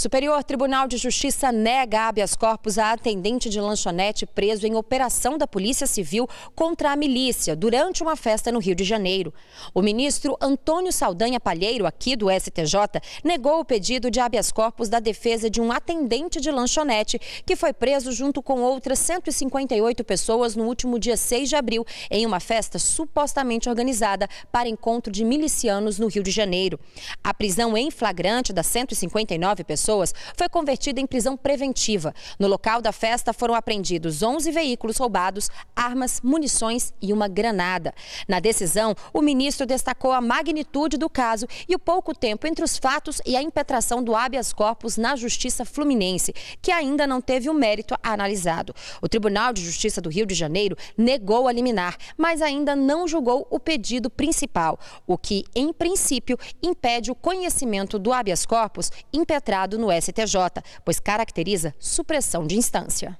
Superior Tribunal de Justiça nega habeas corpus a atendente de lanchonete preso em operação da Polícia Civil contra a milícia durante uma festa no Rio de Janeiro. O ministro Antônio Saldanha Palheiro, aqui do STJ, negou o pedido de habeas corpus da defesa de um atendente de lanchonete que foi preso junto com outras 158 pessoas no último dia 6 de abril em uma festa supostamente organizada para encontro de milicianos no Rio de Janeiro. A prisão em flagrante das 159 pessoas pessoas foi convertida em prisão preventiva. No local da festa foram apreendidos 11 veículos roubados, armas, munições e uma granada. Na decisão, o ministro destacou a magnitude do caso e o pouco tempo entre os fatos e a impetração do habeas corpus na Justiça Fluminense, que ainda não teve o mérito analisado. O Tribunal de Justiça do Rio de Janeiro negou a liminar, mas ainda não julgou o pedido principal, o que, em princípio, impede o conhecimento do habeas corpus impetrado no STJ, pois caracteriza supressão de instância.